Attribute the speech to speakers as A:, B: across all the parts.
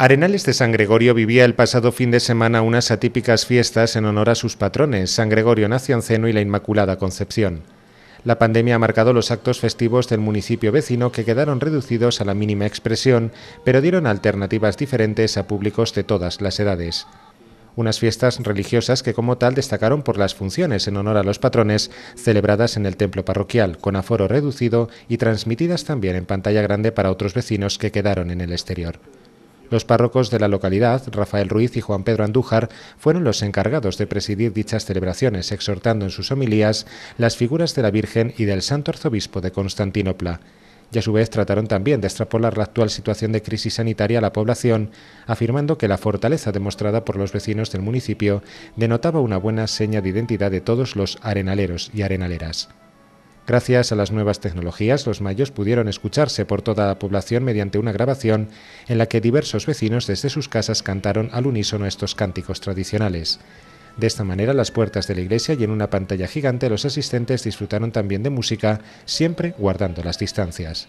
A: Arenales de San Gregorio vivía el pasado fin de semana unas atípicas fiestas en honor a sus patrones, San Gregorio Nacianceno y la Inmaculada Concepción. La pandemia ha marcado los actos festivos del municipio vecino que quedaron reducidos a la mínima expresión, pero dieron alternativas diferentes a públicos de todas las edades. Unas fiestas religiosas que como tal destacaron por las funciones en honor a los patrones celebradas en el templo parroquial, con aforo reducido y transmitidas también en pantalla grande para otros vecinos que quedaron en el exterior. Los párrocos de la localidad, Rafael Ruiz y Juan Pedro Andújar, fueron los encargados de presidir dichas celebraciones, exhortando en sus homilías las figuras de la Virgen y del Santo Arzobispo de Constantinopla y a su vez trataron también de extrapolar la actual situación de crisis sanitaria a la población, afirmando que la fortaleza demostrada por los vecinos del municipio denotaba una buena seña de identidad de todos los arenaleros y arenaleras. Gracias a las nuevas tecnologías, los mayos pudieron escucharse por toda la población mediante una grabación en la que diversos vecinos desde sus casas cantaron al unísono estos cánticos tradicionales. De esta manera, las puertas de la iglesia y en una pantalla gigante los asistentes disfrutaron también de música, siempre guardando las distancias.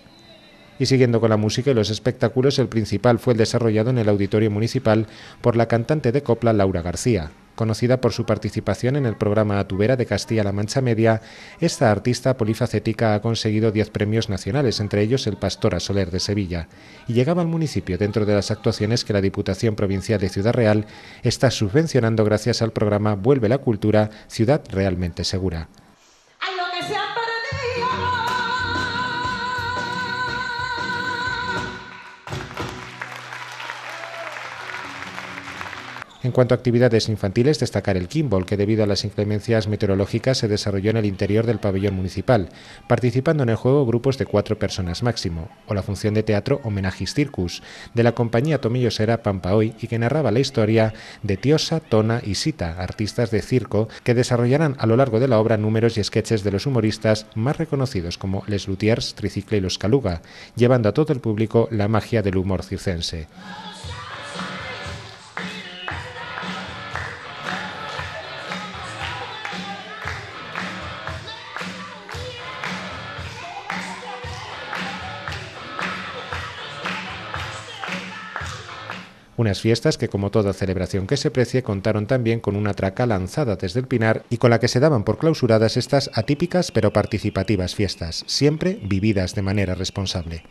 A: Y siguiendo con la música y los espectáculos, el principal fue el desarrollado en el auditorio municipal por la cantante de copla Laura García, Conocida por su participación en el programa Atubera de Castilla-La Mancha Media, esta artista polifacética ha conseguido 10 premios nacionales, entre ellos el Pastor Soler de Sevilla, y llegaba al municipio dentro de las actuaciones que la Diputación Provincial de Ciudad Real está subvencionando gracias al programa Vuelve la Cultura, Ciudad Realmente Segura. En cuanto a actividades infantiles, destacar el Kimball, que debido a las inclemencias meteorológicas se desarrolló en el interior del pabellón municipal, participando en el juego grupos de cuatro personas máximo, o la función de teatro Homenajis Circus, de la compañía Tomillo tomillosera Hoy, y que narraba la historia de Tiosa, Tona y Sita, artistas de circo, que desarrollarán a lo largo de la obra números y sketches de los humoristas más reconocidos como Les Luthiers, Tricicle y Los Caluga, llevando a todo el público la magia del humor circense. Unas fiestas que, como toda celebración que se precie, contaron también con una traca lanzada desde el Pinar y con la que se daban por clausuradas estas atípicas pero participativas fiestas, siempre vividas de manera responsable.